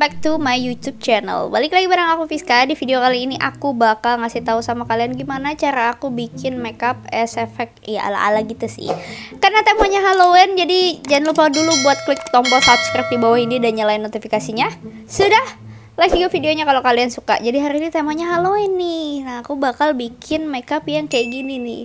back to my YouTube channel. Balik lagi bareng aku Fiska. Di video kali ini aku bakal ngasih tahu sama kalian gimana cara aku bikin makeup as effect ya ala-ala gitu sih. Karena temanya Halloween, jadi jangan lupa dulu buat klik tombol subscribe di bawah ini dan nyalain notifikasinya. Sudah? like juga videonya kalau kalian suka. Jadi hari ini temanya Halloween nih. Nah, aku bakal bikin makeup yang kayak gini nih.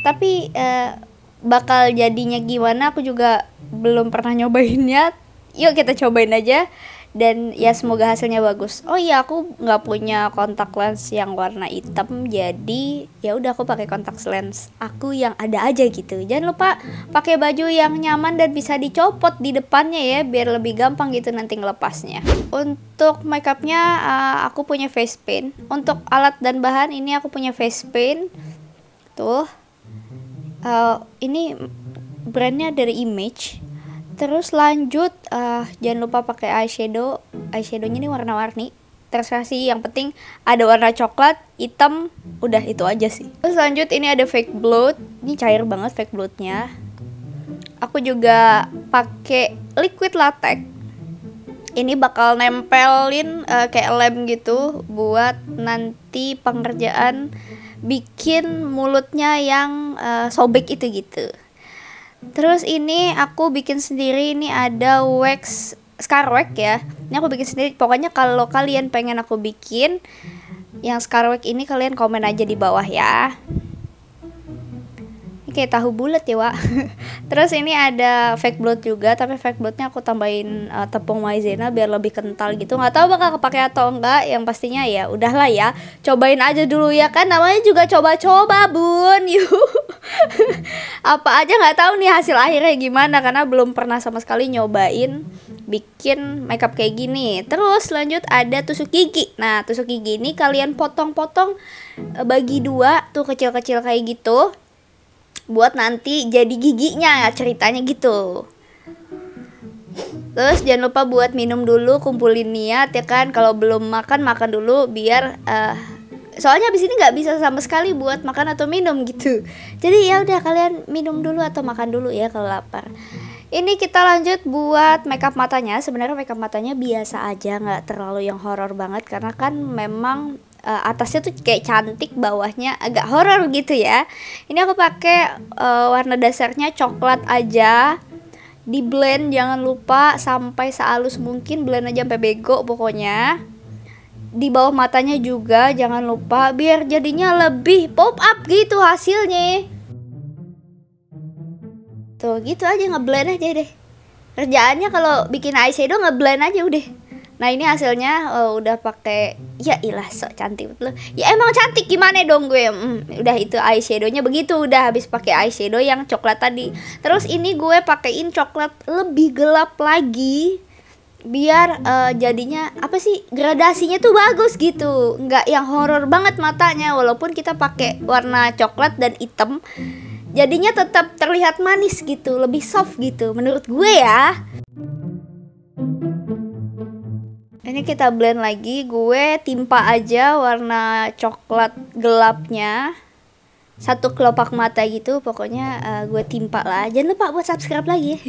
Tapi uh, bakal jadinya gimana aku juga belum pernah nyobainnya. Yuk kita cobain aja dan ya hmm. semoga hasilnya bagus oh iya aku nggak punya kontak lens yang warna hitam jadi ya udah aku pakai kontak lens aku yang ada aja gitu jangan lupa pakai baju yang nyaman dan bisa dicopot di depannya ya biar lebih gampang gitu nanti ngelepasnya untuk makeupnya uh, aku punya face paint untuk alat dan bahan ini aku punya face paint tuh uh, ini brandnya dari Image Terus lanjut, uh, jangan lupa pakai eyeshadow. Eyeshadownya ini warna-warni. Terserah sih, yang penting ada warna coklat, hitam, udah itu aja sih. Terus lanjut ini ada fake blood. Ini cair banget fake bloodnya. Aku juga pakai liquid latex. Ini bakal nempelin uh, kayak lem gitu buat nanti pengerjaan bikin mulutnya yang uh, sobek itu gitu. Terus ini aku bikin sendiri ini ada wax scar wax ya. Ini aku bikin sendiri. Pokoknya kalau kalian pengen aku bikin yang scar wax ini kalian komen aja di bawah ya kayak tahu bulat ya Wak terus ini ada fake blood juga tapi fake bloodnya aku tambahin uh, tepung maizena biar lebih kental gitu nggak tahu bakal kepake atau enggak yang pastinya ya udahlah ya cobain aja dulu ya kan namanya juga coba-coba bun yuk apa aja nggak tahu nih hasil akhirnya gimana karena belum pernah sama sekali nyobain bikin makeup kayak gini. Terus lanjut ada tusuk gigi. Nah, tusuk gigi ini kalian potong-potong eh, bagi dua tuh kecil-kecil kayak gitu buat nanti jadi giginya ceritanya gitu Terus jangan lupa buat minum dulu, kumpulin niat ya kan. Kalau belum makan makan dulu biar uh, soalnya abis ini nggak bisa sama sekali buat makan atau minum gitu. Jadi ya udah kalian minum dulu atau makan dulu ya kalau lapar. Ini kita lanjut buat makeup matanya. Sebenarnya makeup matanya biasa aja, nggak terlalu yang horor banget karena kan memang uh, atasnya tuh kayak cantik, bawahnya agak horor gitu ya. Ini aku pakai uh, warna dasarnya coklat aja. Di blend jangan lupa sampai sehalus mungkin, blend aja sampai bego pokoknya. Di bawah matanya juga jangan lupa biar jadinya lebih pop up gitu hasilnya. Tuh gitu aja ngeblend aja deh. Kerjaannya kalau bikin eyeshadow ngeblend aja udah. Nah ini hmm. hasilnya uh, udah pakai ya ilah so cantik betul. Ya emang cantik gimana dong gue. Mm, udah itu eyeshadownya begitu udah habis pakai eyeshadow yang coklat tadi. Terus ini gue pakaiin coklat lebih gelap lagi biar uh, jadinya apa sih gradasinya tuh bagus gitu nggak yang horor banget matanya walaupun kita pakai warna coklat dan hitam jadinya tetap terlihat manis gitu lebih soft gitu menurut gue ya ini kita blend lagi gue timpa aja warna coklat gelapnya satu kelopak mata gitu pokoknya uh, gue timpa lah jangan lupa buat subscribe lagi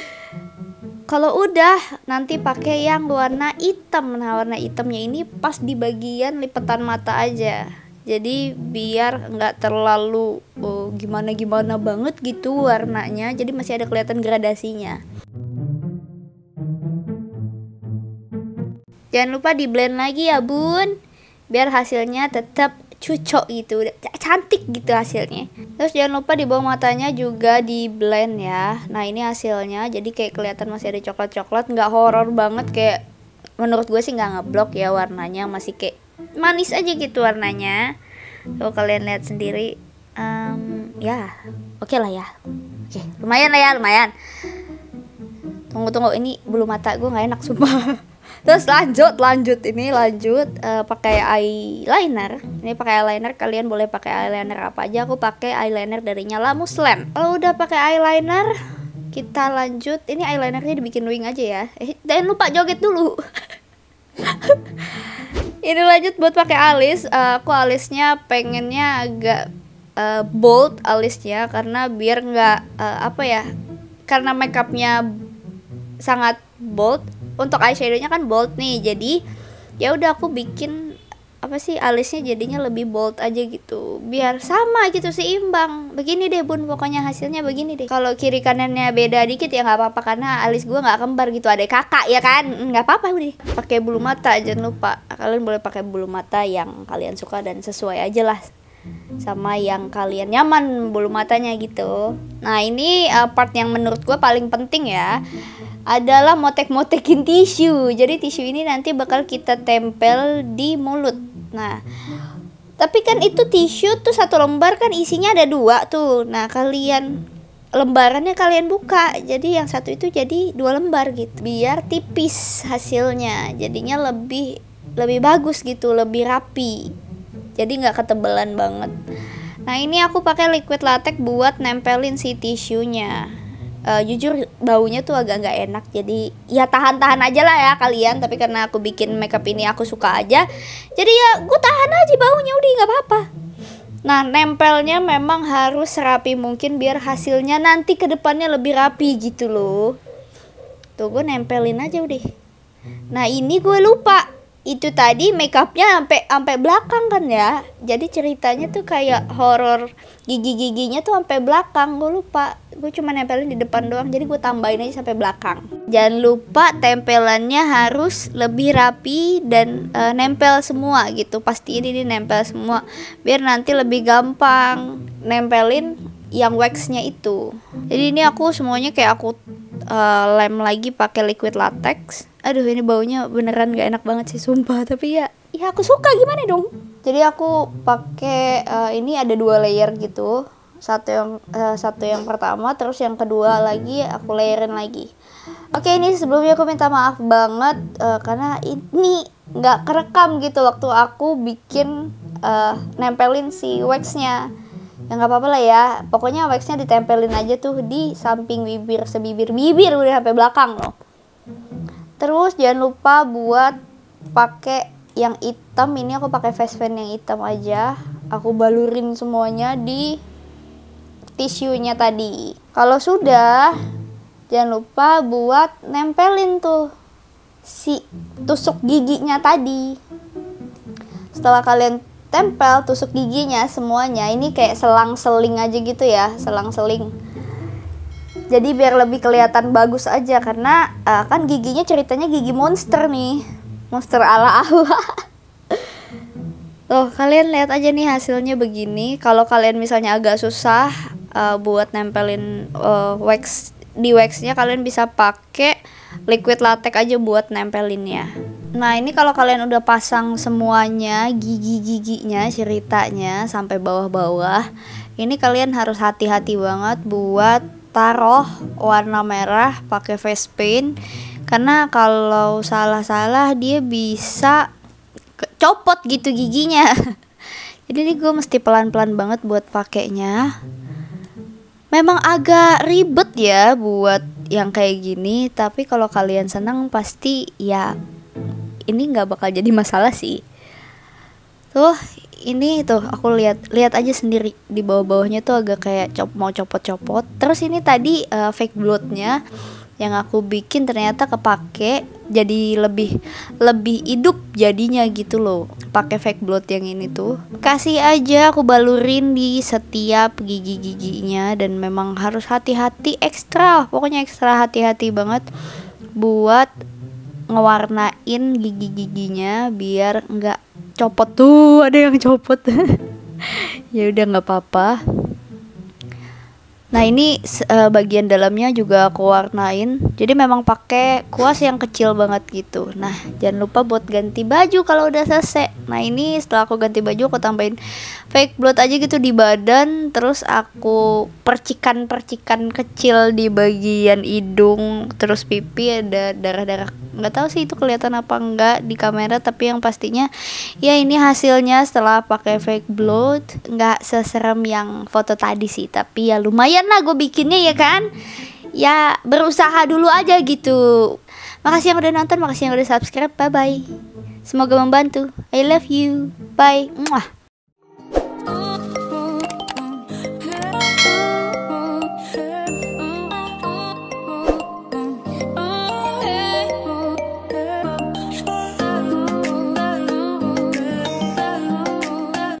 kalau udah nanti pakai yang warna hitam nah warna hitamnya ini pas di bagian lipatan mata aja jadi biar nggak terlalu oh, gimana-gimana banget gitu warnanya jadi masih ada kelihatan gradasinya Jangan lupa di blend lagi ya bun Biar hasilnya tetap cucok gitu Cantik gitu hasilnya Terus jangan lupa di bawah matanya juga di blend ya Nah ini hasilnya jadi kayak kelihatan masih ada coklat-coklat Nggak horor banget kayak menurut gue sih nggak ngeblok ya warnanya masih kayak manis aja gitu warnanya kalau kalian lihat sendiri um, ya oke okay lah ya oke okay, lumayan lah ya lumayan tunggu tunggu ini bulu mata gue nggak enak sumpah terus lanjut lanjut ini lanjut uh, pakai eyeliner ini pakai eyeliner kalian boleh pakai eyeliner apa aja aku pakai eyeliner dari nyala muslim kalau udah pakai eyeliner kita lanjut ini eyelinernya dibikin wing aja ya eh, jangan lupa joget dulu ini lanjut buat pakai alis uh, aku alisnya pengennya agak uh, bold alisnya karena biar nggak uh, apa ya karena makeupnya sangat bold untuk eyeshadownya kan bold nih jadi ya udah aku bikin apa sih alisnya jadinya lebih bold aja gitu biar sama gitu seimbang begini deh bun pokoknya hasilnya begini deh kalau kiri kanannya beda dikit ya nggak apa-apa karena alis gua nggak kembar gitu ada kakak ya kan nggak apa-apa udah pakai bulu mata jangan lupa kalian boleh pakai bulu mata yang kalian suka dan sesuai aja lah sama yang kalian nyaman bulu matanya gitu nah ini uh, part yang menurut gua paling penting ya adalah motek-motekin tisu. Jadi tisu ini nanti bakal kita tempel di mulut. Nah, tapi kan itu tisu tuh satu lembar kan isinya ada dua tuh. Nah, kalian lembarannya kalian buka. Jadi yang satu itu jadi dua lembar gitu. Biar tipis hasilnya. Jadinya lebih lebih bagus gitu, lebih rapi. Jadi nggak ketebelan banget. Nah, ini aku pakai liquid latex buat nempelin si tisunya uh, jujur baunya tuh agak nggak enak jadi ya tahan-tahan aja lah ya kalian tapi karena aku bikin makeup ini aku suka aja jadi ya gue tahan aja baunya udah nggak apa-apa nah nempelnya memang harus rapi mungkin biar hasilnya nanti kedepannya lebih rapi gitu loh tuh gue nempelin aja udah nah ini gue lupa itu tadi makeupnya sampai sampai belakang kan ya jadi ceritanya tuh kayak horor gigi giginya tuh sampai belakang gue lupa gue cuma nempelin di depan doang jadi gue tambahin aja sampai belakang jangan lupa tempelannya harus lebih rapi dan e, nempel semua gitu pasti ini nempel semua biar nanti lebih gampang nempelin yang waxnya itu jadi ini aku semuanya kayak aku e, lem lagi pakai liquid latex aduh ini baunya beneran gak enak banget sih sumpah tapi ya ya aku suka gimana dong jadi aku pakai uh, ini ada dua layer gitu satu yang uh, satu yang pertama terus yang kedua lagi aku layerin lagi oke ini sebelumnya aku minta maaf banget uh, karena ini nggak kerekam gitu waktu aku bikin uh, nempelin si waxnya ya nggak apa-apa lah ya pokoknya waxnya ditempelin aja tuh di samping bibir sebibir bibir udah sampai belakang loh terus jangan lupa buat pakai yang hitam ini aku pakai face fan yang hitam aja aku balurin semuanya di tisunya tadi. Kalau sudah, jangan lupa buat nempelin tuh si tusuk giginya tadi. Setelah kalian tempel tusuk giginya semuanya, ini kayak selang-seling aja gitu ya, selang-seling. Jadi biar lebih kelihatan bagus aja karena uh, kan giginya ceritanya gigi monster nih. Monster ala ala. Tuh, kalian lihat aja nih hasilnya begini. Kalau kalian misalnya agak susah uh, buat nempelin uh, wax di waxnya kalian bisa pakai liquid latex aja buat nempelinnya nah ini kalau kalian udah pasang semuanya gigi-giginya ceritanya sampai bawah-bawah ini kalian harus hati-hati banget buat taruh warna merah pakai face paint karena kalau salah-salah dia bisa copot gitu giginya jadi ini gue mesti pelan-pelan banget buat pakainya memang agak ribet ya buat yang kayak gini tapi kalau kalian senang pasti ya ini nggak bakal jadi masalah sih tuh ini tuh aku lihat lihat aja sendiri di bawah-bawahnya tuh agak kayak cop mau copot-copot terus ini tadi uh, fake bloodnya yang aku bikin ternyata kepake jadi lebih lebih hidup jadinya gitu loh pakai fake blood yang ini tuh kasih aja aku balurin di setiap gigi giginya dan memang harus hati-hati ekstra pokoknya ekstra hati-hati banget buat ngewarnain gigi giginya biar nggak copot tuh ada yang copot ya udah nggak apa-apa Nah ini uh, bagian dalamnya juga aku warnain. Jadi memang pakai kuas yang kecil banget gitu. Nah jangan lupa buat ganti baju kalau udah selesai. Nah ini setelah aku ganti baju aku tambahin fake blood aja gitu di badan. Terus aku percikan-percikan kecil di bagian hidung, terus pipi ada darah-darah. Nggak tahu sih itu kelihatan apa enggak di kamera. Tapi yang pastinya ya ini hasilnya setelah pakai fake blood. Nggak seserem yang foto tadi sih. Tapi ya lumayan kasihan lah gue bikinnya ya kan ya berusaha dulu aja gitu makasih yang udah nonton makasih yang udah subscribe bye bye semoga membantu I love you bye Mwah.